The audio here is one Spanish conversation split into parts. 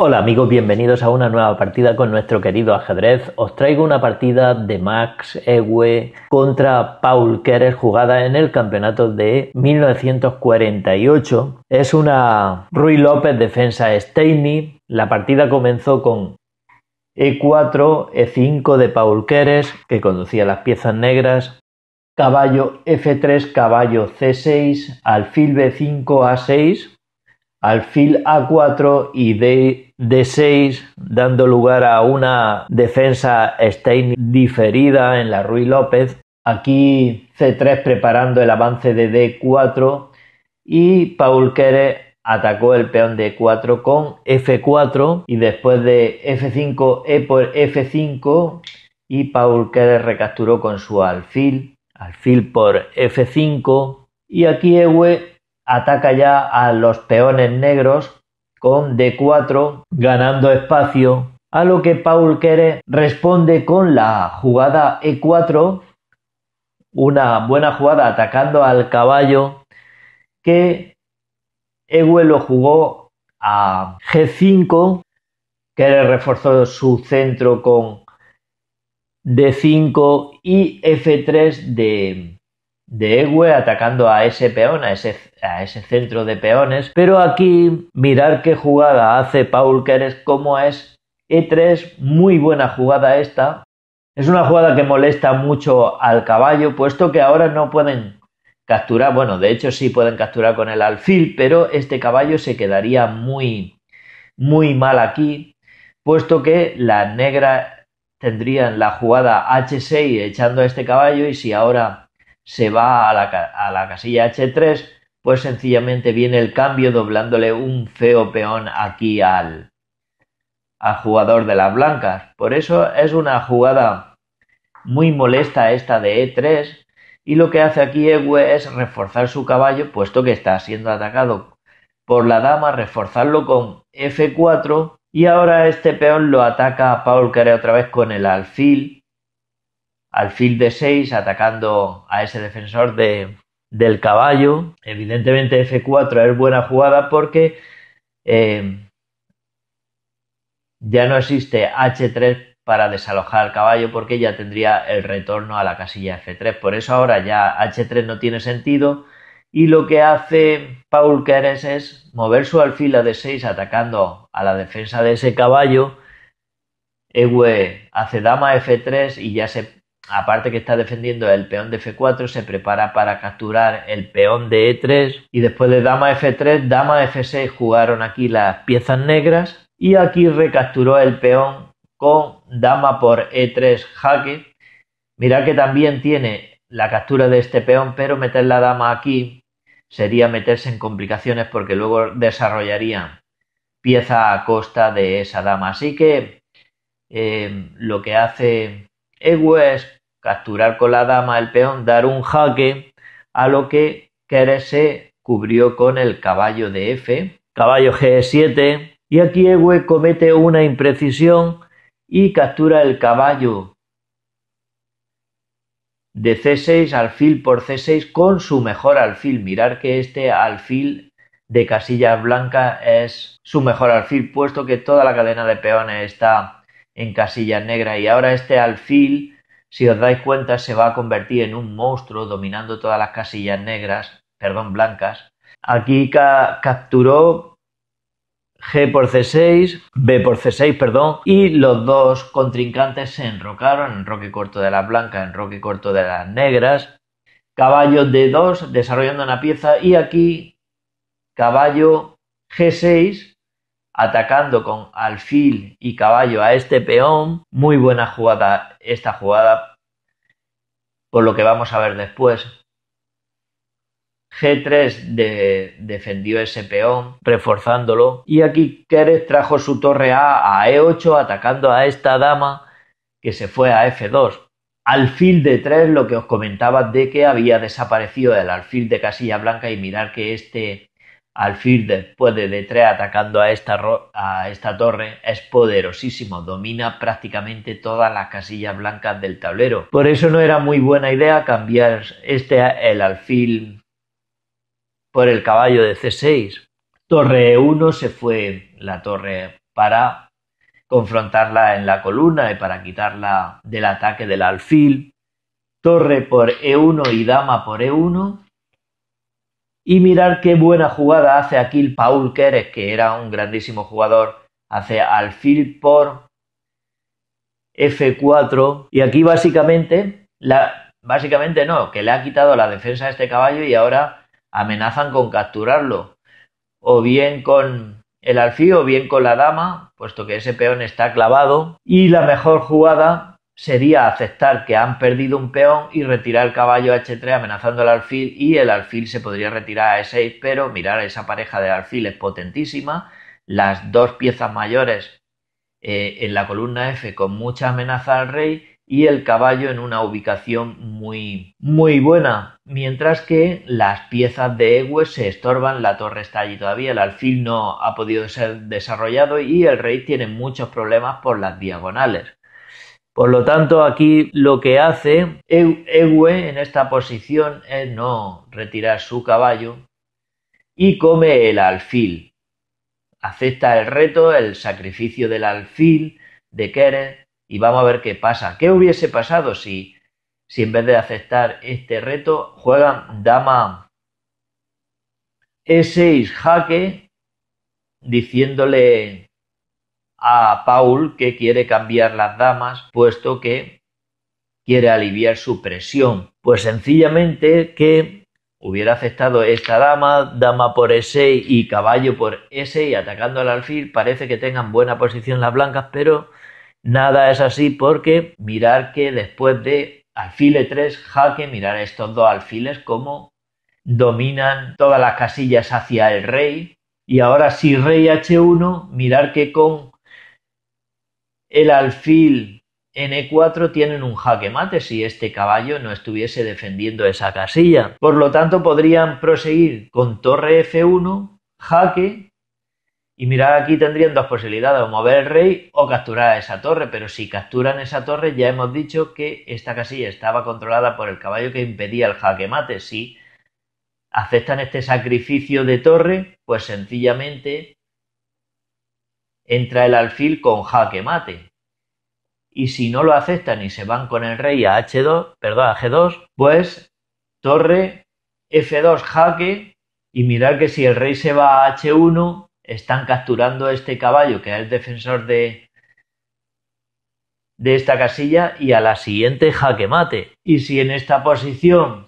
Hola amigos, bienvenidos a una nueva partida con nuestro querido ajedrez. Os traigo una partida de Max Ewe contra Paul Keres jugada en el campeonato de 1948. Es una Ruy López defensa Steiny. La partida comenzó con E4, E5 de Paul Keres, que conducía las piezas negras, caballo F3, caballo C6, alfil B5, A6, alfil A4 y D, 6 dando lugar a una defensa Stein diferida en la Ruy López. Aquí C3 preparando el avance de D4 y Paul Keres atacó el peón de 4 con F4 y después de F5 E por F5 y Paul Keres recapturó con su alfil, alfil por F5 y aquí Ewe ataca ya a los peones negros con D4 ganando espacio, a lo que Paul Kere responde con la jugada E4, una buena jugada atacando al caballo que Ewe lo jugó a G5, Quere reforzó su centro con D5 y F3 de, de atacando a ese peón, a ese a ese centro de peones. Pero aquí mirar qué jugada hace Paul Keres, cómo es E3, muy buena jugada esta. Es una jugada que molesta mucho al caballo, puesto que ahora no pueden capturar, bueno, de hecho sí pueden capturar con el alfil, pero este caballo se quedaría muy, muy mal aquí, puesto que la negra... ...tendría la jugada H6 echando a este caballo y si ahora se va a la, a la casilla H3, pues sencillamente viene el cambio doblándole un feo peón aquí al, al jugador de las blancas. Por eso es una jugada muy molesta esta de E3 y lo que hace aquí Ewe es reforzar su caballo puesto que está siendo atacado por la dama, reforzarlo con F4 y ahora este peón lo ataca a Paul Carey otra vez con el alfil, alfil de 6 atacando a ese defensor de, del caballo. Evidentemente F4 es buena jugada porque eh, ya no existe H3 para desalojar al caballo porque ya tendría el retorno a la casilla F3. Por eso ahora ya H3 no tiene sentido y lo que hace Paul Keres es mover su alfil a D6 atacando a la defensa de ese caballo. Ewe hace dama F3 y ya se aparte que está defendiendo el peón de F4, se prepara para capturar el peón de E3 y después de dama F3, dama F6 jugaron aquí las piezas negras y aquí recapturó el peón con dama por E3 jaque. Mirad que también tiene la captura de este peón, pero meter la dama aquí sería meterse en complicaciones porque luego desarrollaría. pieza a costa de esa dama. Así que eh, lo que hace Ewe capturar con la dama el peón, dar un jaque, a lo que Keres se cubrió con el caballo de F, caballo G7, y aquí Ewe comete una imprecisión y captura el caballo de C6, alfil por C6 con su mejor alfil. Mirar que este alfil de casillas blancas es su mejor alfil, puesto que toda la cadena de peones está en casillas negras y ahora este alfil si os dais cuenta, se va a convertir en un monstruo dominando todas las casillas negras, perdón, blancas. Aquí capturó G por C6, B por C6, perdón, y los dos contrincantes se enrocaron, en Roque corto de las blancas, Roque corto de las negras, caballo D2 desarrollando una pieza y aquí caballo G6 atacando con alfil y caballo a este peón. Muy buena jugada esta jugada, por lo que vamos a ver después. G3 defendió ese peón, reforzándolo. Y aquí Keres trajo su torre A a E8, atacando a esta dama que se fue a F2. Alfil de 3, lo que os comentaba de que había desaparecido el alfil de casilla blanca y mirar que este Alfil después de D3 atacando a esta, a esta torre, es poderosísimo, domina prácticamente todas las casillas blancas del tablero. Por eso no era muy buena idea cambiar este el alfil por el caballo de C6. Torre E1 se fue la torre para confrontarla en la columna y para quitarla del ataque del alfil. Torre por E1 y dama por E1 y mirar qué buena jugada hace aquí el Paul Keres que era un grandísimo jugador, hace alfil por F4. Y aquí básicamente, la, básicamente no, que le ha quitado la defensa a este caballo y ahora amenazan con capturarlo. O bien con el alfil o bien con la dama, puesto que ese peón está clavado. Y la mejor jugada sería aceptar que han perdido un peón y retirar el caballo h3 amenazando al alfil y el alfil se podría retirar a e6, pero mirar esa pareja de alfiles potentísima, las dos piezas mayores eh, en la columna F con mucha amenaza al rey y el caballo en una ubicación muy muy buena, mientras que las piezas de Ewe se estorban, la torre está allí todavía, el alfil no ha podido ser desarrollado y el rey tiene muchos problemas por las diagonales. Por lo tanto, aquí lo que hace Ewe en esta posición es no retirar su caballo y come el alfil. Acepta el reto, el sacrificio del alfil de Keren y vamos a ver qué pasa. ¿Qué hubiese pasado si, si en vez de aceptar este reto juegan dama E6 jaque diciéndole a Paul que quiere cambiar las damas, puesto que quiere aliviar su presión. Pues sencillamente que hubiera aceptado esta dama, dama por e y caballo por S y atacando al alfil, parece que tengan buena posición las blancas, pero nada es así porque mirar que después de alfile E3, jaque, mirar estos dos alfiles como dominan todas las casillas hacia el rey. Y ahora si rey H1, mirar que con el alfil e 4 tienen un jaque mate si este caballo no estuviese defendiendo esa casilla. Por lo tanto, podrían proseguir con torre F1, jaque, y mirad aquí tendrían dos posibilidades, o mover el rey o capturar esa torre, pero si capturan esa torre ya hemos dicho que esta casilla estaba controlada por el caballo que impedía el jaque mate. Si aceptan este sacrificio de torre, pues sencillamente entra el alfil con jaque mate. Y si no lo aceptan y se van con el rey a H2, perdón, a G2, pues torre F2 jaque y mirar que si el rey se va a H1 están capturando este caballo que es el defensor de de esta casilla y a la siguiente jaque mate. Y si en esta posición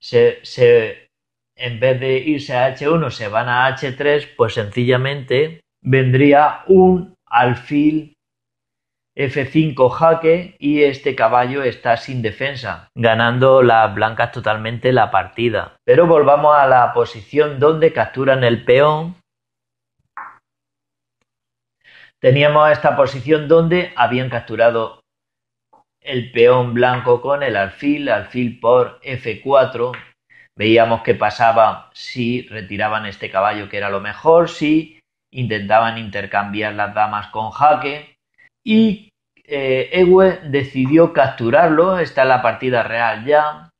se, se en vez de irse a H1 se van a H3, pues sencillamente vendría un alfil F5 jaque y este caballo está sin defensa, ganando las blancas totalmente la partida. Pero volvamos a la posición donde capturan el peón. Teníamos esta posición donde habían capturado el peón blanco con el alfil, alfil por F4. Veíamos que pasaba si retiraban este caballo, que era lo mejor, si intentaban intercambiar las damas con jaque y mm. eh, Ewe decidió capturarlo, está la partida real ya,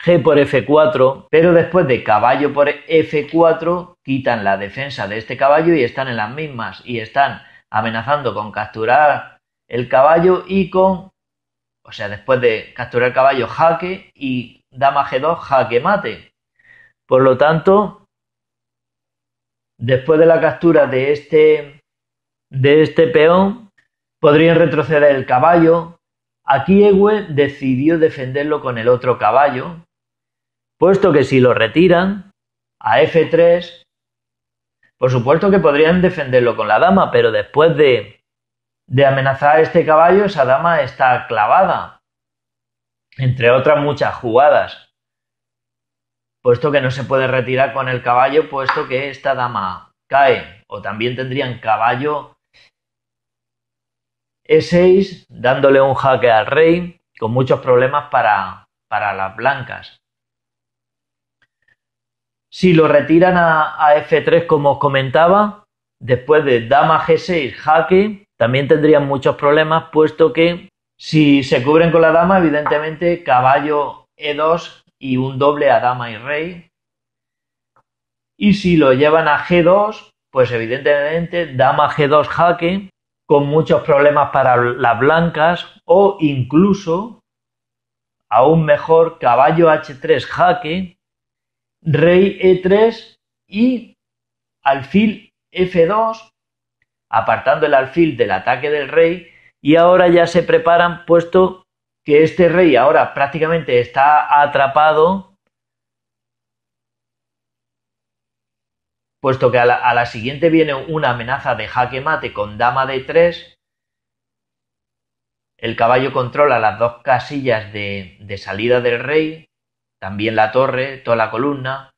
G por F4, pero después de caballo por F4 quitan la defensa de este caballo y están en las mismas y están amenazando con capturar el caballo y con, o sea, después de capturar el caballo jaque y dama G2 jaque mate. Por lo tanto, Después de la captura este, de este, peón, podrían retroceder el caballo. Aquí Ewe decidió defenderlo con el otro caballo, puesto que si lo retiran a F3, por supuesto que podrían defenderlo con la dama, pero después de, de amenazar a este caballo, esa dama está clavada, entre otras muchas jugadas puesto que no se puede retirar con el caballo, puesto que esta dama cae, o también tendrían caballo e6, dándole un jaque al rey, con muchos problemas para, para las blancas. Si lo retiran a, a F3, como os comentaba, después de dama G6, jaque, también tendrían muchos problemas, puesto que si se cubren con la dama, evidentemente caballo E2 y un doble a dama y rey. Y si lo llevan a G2, pues evidentemente dama G2 jaque, con muchos problemas para las blancas o incluso, aún mejor, caballo H3 jaque, rey E3 y alfil F2, apartando el alfil del ataque del rey, y ahora ya se preparan puesto que este rey ahora prácticamente está atrapado, puesto que a la, siguiente viene una amenaza de jaque mate con dama de 3, el caballo controla las dos casillas de, salida del rey, también la torre, toda la columna.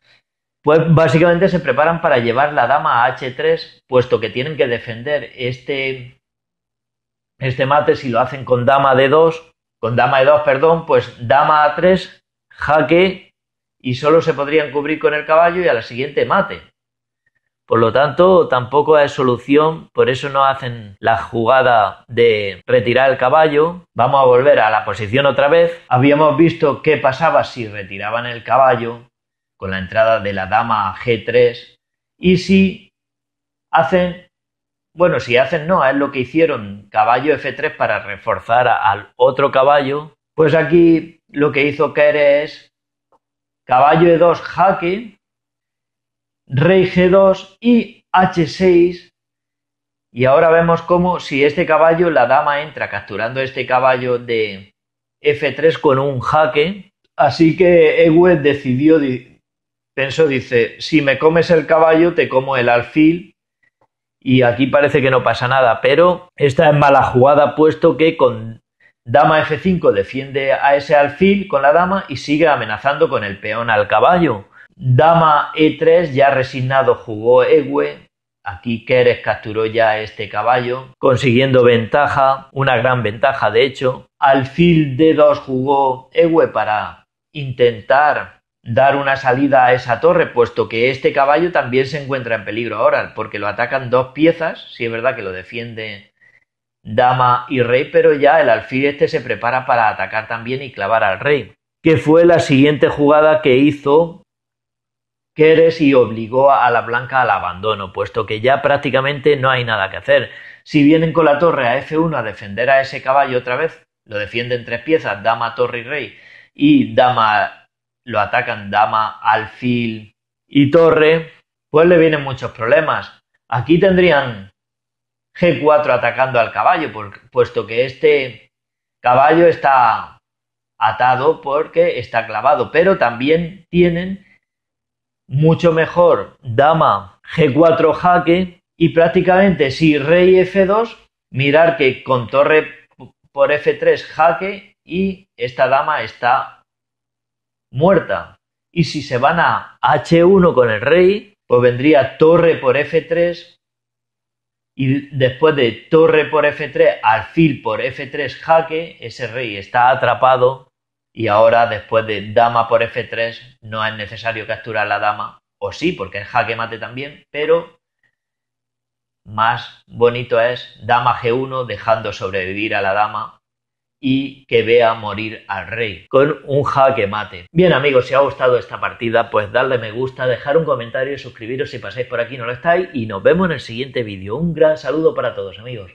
Pues básicamente se preparan para llevar la dama a H3, puesto que tienen que defender este, este mate si lo hacen con dama de 2 con dama E2, perdón, pues dama A3, jaque, y solo se podrían cubrir con el caballo y a la siguiente mate. Por lo tanto, tampoco hay solución, por eso no hacen la jugada de retirar el caballo. Vamos a volver a la posición otra vez. Habíamos visto qué pasaba si retiraban el caballo con la entrada de la dama G3 y si hacen bueno, si hacen no, es lo que hicieron caballo F3 para reforzar al otro caballo. Pues aquí lo que hizo Kerr es caballo E2 jaque, rey G2 y H6. Y ahora vemos cómo si este caballo, la dama entra capturando este caballo de F3 con un jaque. Así que Ewe decidió, pensó, dice, si me comes el caballo, te como el alfil y aquí parece que no pasa nada, pero esta es mala jugada puesto que con dama F5 defiende a ese alfil con la dama y sigue amenazando con el peón al caballo. Dama E3 ya resignado jugó Ewe. Aquí Keres capturó ya este caballo, consiguiendo ventaja, una gran ventaja de hecho. Alfil D2 jugó Ewe para intentar dar una salida a esa torre, puesto que este caballo también se encuentra en peligro ahora, porque lo atacan dos piezas, si es verdad que lo defiende dama y rey, pero ya el alfil este se prepara para atacar también y clavar al rey, que fue la siguiente jugada que hizo Keres y obligó a la blanca al abandono, puesto que ya prácticamente no hay nada que hacer. Si vienen con la torre a F1 a defender a ese caballo otra vez, lo defienden tres piezas, dama, torre y rey, y dama lo atacan dama, alfil y torre, pues le vienen muchos problemas. Aquí tendrían G4 atacando al caballo, puesto que este caballo está atado porque está clavado, pero también tienen mucho mejor dama G4 jaque y prácticamente si rey F2, mirar que con torre por F3 jaque y esta dama está muerta. Y si se van a H1 con el rey, pues vendría torre por F3 y después de torre por F3, alfil por F3 jaque, ese rey está atrapado y ahora después de dama por F3 no es necesario capturar la dama, o sí, porque el jaque mate también, pero más bonito es dama G1 dejando sobrevivir a la dama y que vea morir al rey con un jaque mate. Bien amigos, si os ha gustado esta partida, pues darle me gusta, dejar un comentario, y suscribiros si pasáis por aquí no lo estáis y nos vemos en el siguiente vídeo. Un gran saludo para todos amigos.